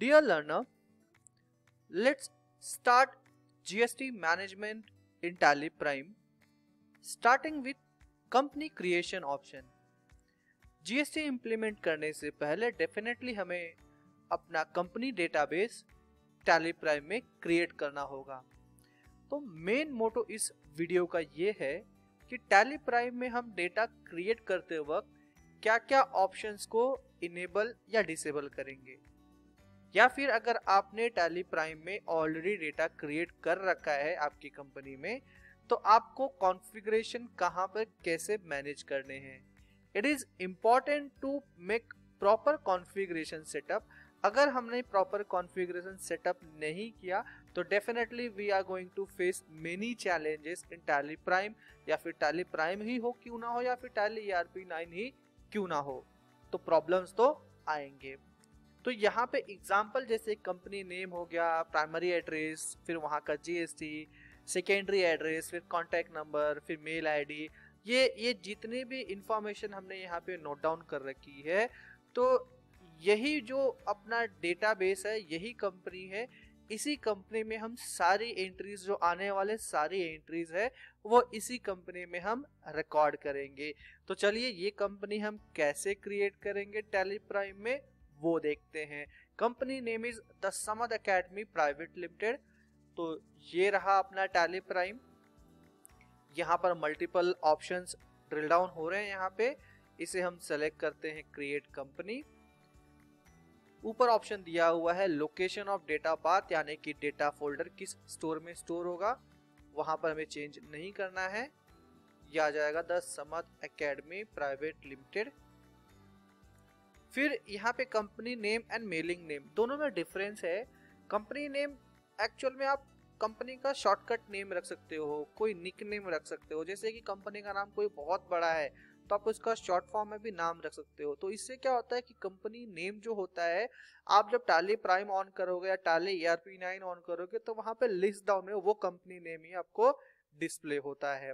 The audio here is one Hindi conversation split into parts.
Dear learner, let's start GST management in Tally Prime starting with company creation option. GST implement करने से पहले definitely हमें अपना कंपनी डेटाबेस Tally Prime में क्रिएट करना होगा तो मेन मोटो इस वीडियो का ये है कि Tally Prime में हम डेटा क्रिएट करते वक्त क्या क्या ऑप्शंस को इनेबल या डिसेबल करेंगे या फिर अगर आपने टैली प्राइम में ऑलरेडी डेटा क्रिएट कर रखा है आपकी कंपनी में तो आपको कॉन्फ़िगरेशन कहाँ पर कैसे मैनेज करने हैं it is important to make proper configuration setup अगर हमने प्रॉपर कॉन्फ़िगरेशन सेटअप नहीं किया तो definitely we are going to face many challenges in Tally Prime या फिर टैली प्राइम ही हो क्यों ना हो या फिर टैली ई आर ही क्यों ना हो तो प्रॉब्लम्स तो आएंगे तो यहाँ पे एग्जाम्पल जैसे कंपनी नेम हो गया प्राइमरी एड्रेस फिर वहाँ का जीएसटी सेकेंडरी एड्रेस फिर कॉन्टैक्ट नंबर फिर मेल आईडी ये ये जितनी भी इंफॉर्मेशन हमने यहाँ पे नोट डाउन कर रखी है तो यही जो अपना डेटाबेस है यही कंपनी है इसी कंपनी में हम सारी एंट्रीज जो आने वाले सारी एंट्रीज है वो इसी कंपनी में हम रिकॉर्ड करेंगे तो चलिए ये कंपनी हम कैसे क्रिएट करेंगे टेलीप्राइम में वो देखते हैं company name is the Samad academy private limited तो ये रहा अपना टैली प्राइम यहाँ पर मल्टीपल ऑप्शंस ड्रिल डाउन हो रहे हैं यहाँ पे इसे हम सेलेक्ट करते हैं क्रिएट कंपनी ऊपर ऑप्शन दिया हुआ है लोकेशन ऑफ डेटा पाथ यानी कि डेटा फोल्डर किस स्टोर में स्टोर होगा वहां पर हमें चेंज नहीं करना है यह आ जाएगा द समत एकेडमी प्राइवेट लिमिटेड फिर यहाँ पे company name and mailing name दोनों में डिफरेंस है कंपनी नेम एक्चुअल में आप कंपनी का शॉर्टकट नेम रख सकते हो कोई निक नेम रख सकते हो जैसे कि कंपनी का नाम कोई बहुत बड़ा है तो आप उसका शॉर्ट फॉर्म में भी नाम रख सकते हो तो इससे क्या होता है कि कंपनी नेम जो होता है आप जब टाले प्राइम ऑन करोगे या Tally E R P nine on करोगे तो वहां पे लिस्ट डाउन में वो कंपनी नेम ही आपको डिस्प्ले होता है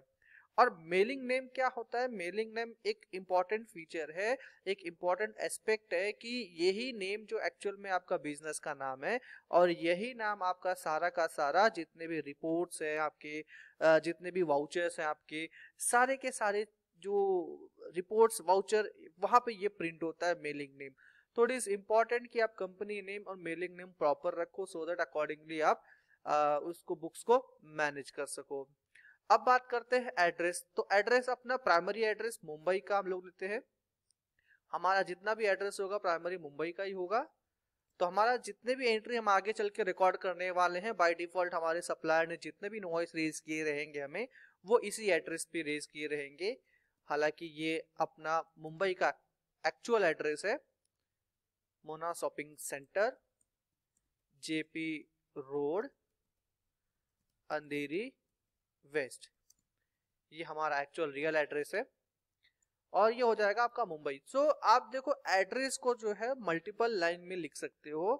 और मेलिंग नेम क्या होता है मेलिंग नेम एक इम्पॉर्टेंट फीचर है एक इम्पॉर्टेंट एस्पेक्ट है कि यही नेम जो एक्चुअल में आपका बिजनेस का नाम है और यही नाम आपका सारा का सारा जितने भी रिपोर्ट्स हैं आपके जितने भी वाउचर्स हैं आपके सारे के सारे जो रिपोर्ट्स वाउचर वहाँ पे ये प्रिंट होता है मेलिंग नेम तो इट इज़ इम्पॉर्टेंट कि आप कंपनी नेम और मेलिंग नेम प्रॉपर रखो सो दैट अकॉर्डिंगली आप आ, उसको बुक्स को मैनेज कर सको अब बात करते हैं एड्रेस तो एड्रेस अपना प्राइमरी एड्रेस मुंबई का हम लोग लेते हैं हमारा जितना भी एड्रेस होगा प्राइमरी मुंबई का ही होगा तो हमारा जितने भी एंट्री हम आगे चल के रिकॉर्ड करने वाले हैं बाय डिफॉल्ट हमारे सप्लायर ने जितने भी नॉइस रेज किए रहेंगे हमें वो इसी एड्रेस पे रेज किए रहेंगे हालांकि ये अपना मुंबई का एक्चुअल एड्रेस है Mona shopping centre JP road Andheri west ये हमारा एक्चुअल रियल एड्रेस है और ये हो जाएगा आपका मुंबई सो so, आप देखो एड्रेस को जो है मल्टीपल लाइन में लिख सकते हो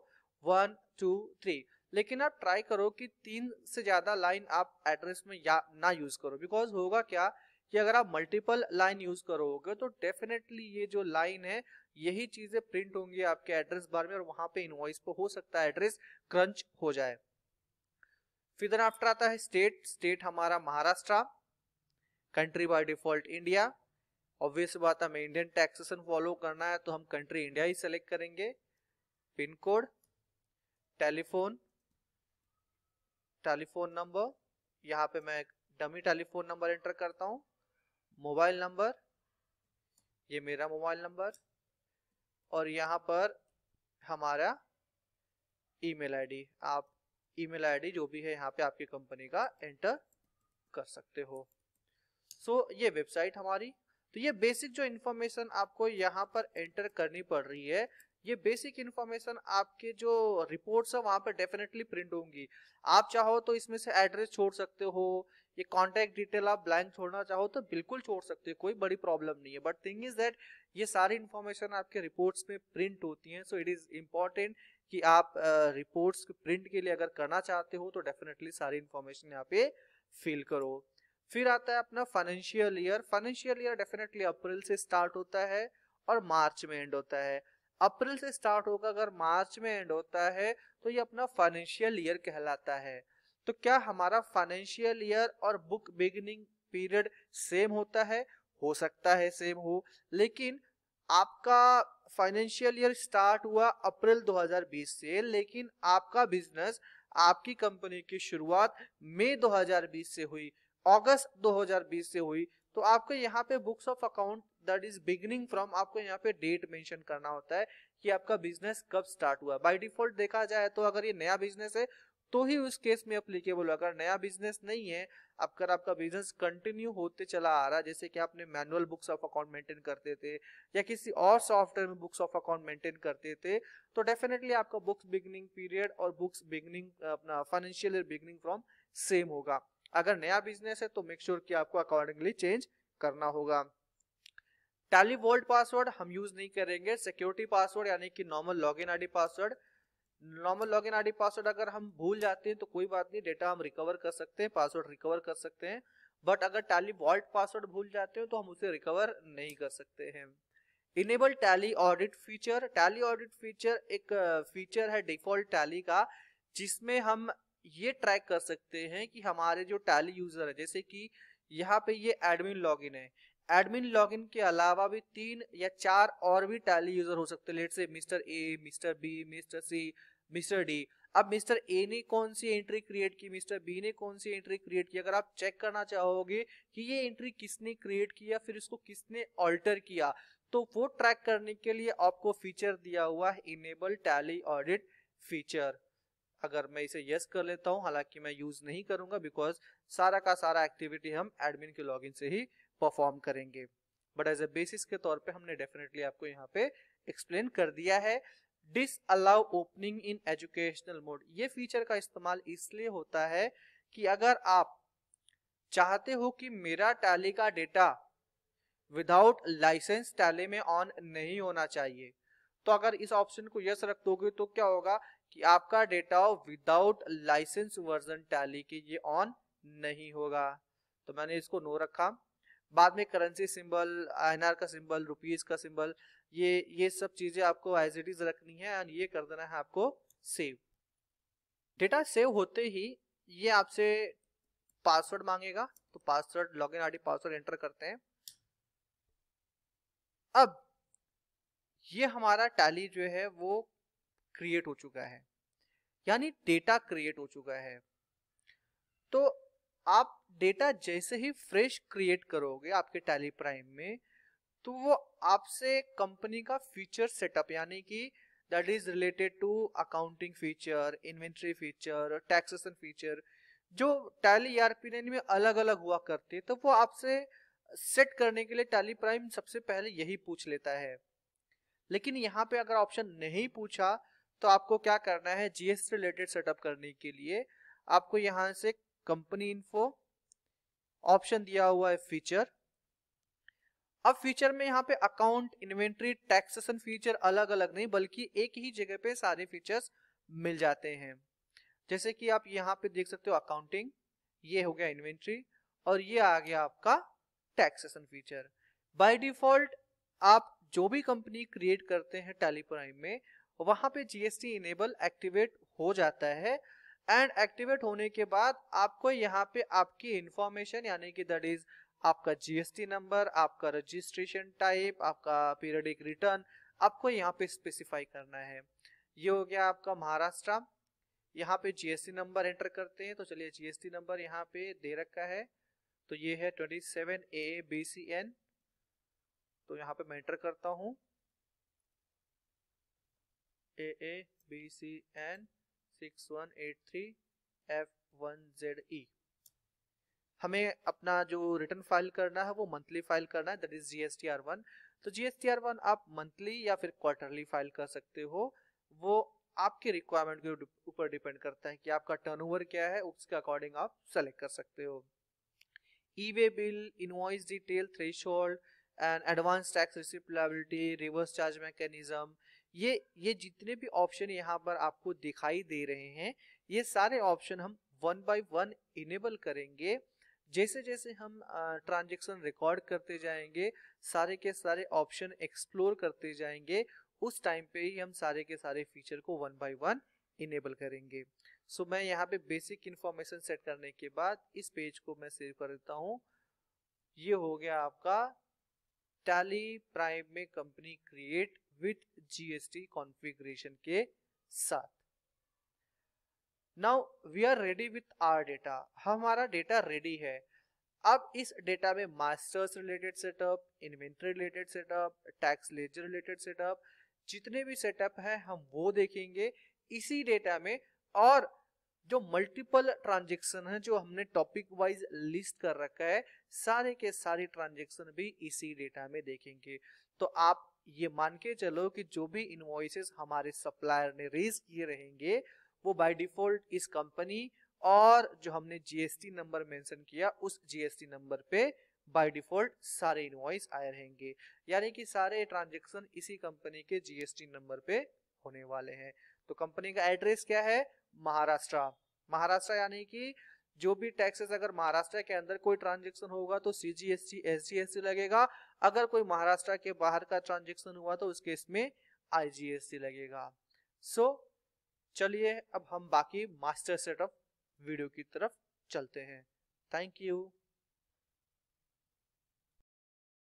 वन टू थ्री लेकिन आप ट्राई करो कि तीन से ज्यादा लाइन आप एड्रेस में या ना यूज करो बिकॉज होगा क्या कि अगर आप मल्टीपल लाइन यूज करोगे तो डेफिनेटली ये जो लाइन है यही चीजें प्रिंट होंगी आपके एड्रेस बार में और वहां पे इनवॉइस पे हो सकता है एड्रेस क्रंच हो जाए फिर आफ्टर आता है स्टेट स्टेट हमारा Maharashtra country by default India obvious बात हमें इंडियन टैक्सेशन फॉलो करना है तो हम कंट्री इंडिया ही सेलेक्ट करेंगे pin code telephone telephone number यहाँ पे मैं डमी टेलीफोन नंबर एंटर करता हूँ मोबाइल नंबर ये मेरा मोबाइल नंबर और यहाँ पर हमारा ईमेल आईडी आप ईमेल आईडी जो भी है यहाँ पे आपकी कंपनी का एंटर कर सकते हो सो so, ये वेबसाइट हमारी तो ये बेसिक जो इन्फॉर्मेशन आपको यहाँ पर एंटर करनी पड़ रही है ये बेसिक इन्फॉर्मेशन आपके जो रिपोर्ट्स है वहाँ पर डेफिनेटली प्रिंट होंगी आप चाहो तो इसमें से एड्रेस छोड़ सकते हो ये कॉन्टैक्ट डिटेल आप ब्लैंक छोड़ना चाहो तो बिल्कुल छोड़ सकते हो कोई बड़ी प्रॉब्लम नहीं है बट थिंग इज दैट ये सारी इन्फॉर्मेशन आपके रिपोर्ट्स में प्रिंट होती है सो इट इज इम्पॉर्टेंट कि आप रिपोर्ट्स प्रिंट के लिए अगर करना चाहते हो तो डेफिनेटली सारी इंफॉर्मेशन यहाँ पे फिल करो फिर आता है अपना financial year financial year definitely April से स्टार्ट होता है और मार्च में एंड होता है अप्रैल से स्टार्ट होगा अगर मार्च में एंड होता है तो ये अपना फाइनेंशियल ईयर कहलाता है तो क्या हमारा फाइनेंशियल ईयर और बुक बिगनिंग पीरियड सेम होता है हो सकता है सेम हो लेकिन आपका फाइनेंशियल ईयर स्टार्ट हुआ अप्रैल 2020 से लेकिन आपका बिजनेस आपकी कंपनी की शुरुआत मई 2020 से हुई अगस्त 2020 से हुई तो आपको यहाँ पे books of account that is beginning from आपको यहाँ पे डेट मेंशन करना होता है कि आपका बिजनेस कब स्टार्ट हुआ बाय डिफॉल्ट देखा जाए तो अगर ये नया बिजनेस है तो ही उस केस में अप्लीकेबल अगर नया बिजनेस नहीं है अगर आपका बिजनेस कंटिन्यू होते चला आ रहा है जैसे कि आपने manual books of account maintain करते थे या किसी और सॉफ्टवेयर में बुक्स ऑफ अकाउंट मेंटेन करते थे तो डेफिनेटली आपका बुक्स बिगनिंग पीरियड और बुक्स बिगनिंग अपना फाइनेंशियल बिगनिंग फ्रॉम सेम होगा अगर नया बिजनेस है तो मेक श्योर sure कि आपको अकॉर्डिंगली चेंज करना होगा टैली वोल्ट पासवर्ड हम यूज नहीं करेंगे सिक्योरिटी पासवर्ड यानी कि normal log in password normal log in password अगर हम भूल जाते हैं तो कोई बात नहीं डेटा हम रिकवर कर सकते हैं पासवर्ड रिकवर कर सकते हैं बट अगर टैली वॉल्ट पासवर्ड भूल जाते हैं तो हम उसे रिकवर नहीं कर सकते हैं enable Tally audit feature Tally audit feature एक फीचर है डिफॉल्ट टैली का जिसमें हम ये ट्रैक कर सकते हैं कि हमारे जो टैली यूजर है जैसे कि यहाँ पे ये एडमिन लॉगिन है एडमिन लॉगिन के अलावा भी तीन या चार और भी टैली यूजर हो सकते हैं let's say mister A mister B mister C mister D अब मिस्टर ए ने कौन सी एंट्री क्रिएट की मिस्टर बी ने कौन सी एंट्री क्रिएट की अगर आप चेक करना चाहोगे कि ये एंट्री किसने क्रिएट किया फिर इसको किसने ऑल्टर किया तो वो ट्रैक करने के लिए आपको फीचर दिया हुआ है इनेबल टैली ऑडिट फीचर अगर मैं इसे यस कर लेता हूँ हालांकि मैं यूज नहीं करूंगा बिकॉज सारा का सारा एक्टिविटी हम एडमिन के लॉगिन से ही परफॉर्म करेंगे बट एज ए बेसिस के तौर पे हमने डेफिनेटली आपको यहाँ पे एक्सप्लेन कर दिया है disallow opening in educational mode ये फीचर का इस्तेमाल इसलिए होता है कि अगर आप चाहते हो कि मेरा टैली का डेटा विदाउट लाइसेंस टैली में ऑन नहीं होना चाहिए तो अगर इस ऑप्शन को यस रख दोगे तो क्या होगा कि आपका data without license version Tally के ये ऑन नहीं होगा तो मैंने इसको नो रखा बाद में करेंसी सिंबल एनआर का सिंबल रुपीज का सिंबल ये ये सब चीजें आपको एज इट इज रखनी है एंड ये कर देना है आपको सेव डेटा सेव होते ही ये आपसे पासवर्ड मांगेगा तो password log in password enter करते हैं अब ये हमारा टैली जो है वो क्रिएट हो चुका है यानी डेटा क्रिएट हो चुका है तो आप डेटा जैसे ही फ्रेश क्रिएट करोगे आपके टैली प्राइम में तो वो आपसे कंपनी का फीचर सेटअप यानी कि that is related to accounting feature inventory feature taxation feature जो टैली आरपी e में अलग अलग हुआ करते तो वो आपसे सेट करने के लिए टैली प्राइम सबसे पहले यही पूछ लेता है लेकिन यहाँ पे अगर ऑप्शन नहीं पूछा तो आपको क्या करना है जीएस रिलेटेड सेटअप करने के लिए आपको यहाँ से कंपनी इन्फो ऑप्शन दिया हुआ है फीचर अब फीचर में यहाँ पे अकाउंट इन्वेंट्री टैक्सेशन फीचर अलग अलग नहीं बल्कि एक ही जगह पे सारे फीचर्स मिल जाते हैं जैसे कि आप यहाँ पे देख सकते हो अकाउंटिंग ये हो गया इन्वेंट्री और ये आ गया आपका टैक्सेशन फीचर बाय डिफॉल्ट आप जो भी कंपनी क्रिएट करते हैं टेलीप्राइम में वहां पे जीएसटी इनेबल एक्टिवेट हो जाता है एंड एक्टिवेट होने के बाद आपको यहाँ पे आपकी इंफॉर्मेशन यानी कि दैट इज आपका जीएसटी नंबर आपका रजिस्ट्रेशन टाइप आपका पीरियडिक रिटर्न आपको यहाँ पे स्पेसिफाई करना है ये हो गया आपका महाराष्ट्र यहाँ पे जीएसटी नंबर एंटर करते हैं तो चलिए जीएसटी नंबर यहाँ पे दे रखा है तो ये है twenty seven A B C N तो यहाँ पे मैं एंटर करता हूँ ए ए बी सी एन 6183F1ZE हमें अपना जो रिटर्न फाइल करना है वो मंथली फाइल करना है दैट इज जी तो जी आप मंथली या फिर क्वार्टरली फाइल कर सकते हो वो आपके रिक्वायरमेंट के ऊपर डिपेंड करता है कि आपका टर्नओवर क्या है उसके अकॉर्डिंग आप सेलेक्ट कर सकते हो e way bill invoice detail threshold and advance tax receipt reverse charge mechanism ये ये जितने भी ऑप्शन यहाँ पर आपको दिखाई दे रहे हैं ये सारे ऑप्शन हम वन बाय वन इनेबल करेंगे जैसे जैसे हम ट्रांजेक्शन रिकॉर्ड करते जाएंगे सारे के सारे ऑप्शन एक्सप्लोर करते जाएंगे उस टाइम पे ही हम सारे के सारे फीचर को वन बाय वन इनेबल करेंगे सो so, मैं यहाँ पे बेसिक इन्फॉर्मेशन सेट करने के बाद इस पेज को मैं सेव कर देता हूँ ये हो गया आपका टैली प्राइम में company create with GST configuration के साथ now we are ready with our data हमारा डेटा रेडी है अब इस डेटा में masters related setup inventory related setup tax ledger related setup जितने भी सेटअप है हम वो देखेंगे इसी डेटा में और जो मल्टीपल ट्रांजेक्शन है जो हमने टॉपिक वाइज लिस्ट कर रखा है सारे के सारे ट्रांजेक्शन भी इसी डेटा में देखेंगे तो आप ये मान के चलो कि जो भी इन्वॉइसेस हमारे सप्लायर ने रेज किए रहेंगे वो बाय डिफॉल्ट इस कंपनी और जो हमने जीएसटी नंबर मेंशन किया उस जीएसटी नंबर पे बाय डिफॉल्ट सारे इन्वॉइस आए रहेंगे यानी कि सारे ट्रांजेक्शन इसी कंपनी के जीएसटी नंबर पे होने वाले हैं तो कंपनी का एड्रेस क्या है महाराष्ट्र महाराष्ट्र यानी कि जो भी टैक्सेस अगर महाराष्ट्र के अंदर कोई ट्रांजेक्शन होगा तो सी जी एस सी लगेगा अगर कोई महाराष्ट्र के बाहर का ट्रांजेक्शन हुआ तो उस केस में सी लगेगा सो so, चलिए अब हम बाकी मास्टर सेट ऑफ वीडियो की तरफ चलते हैं थैंक यू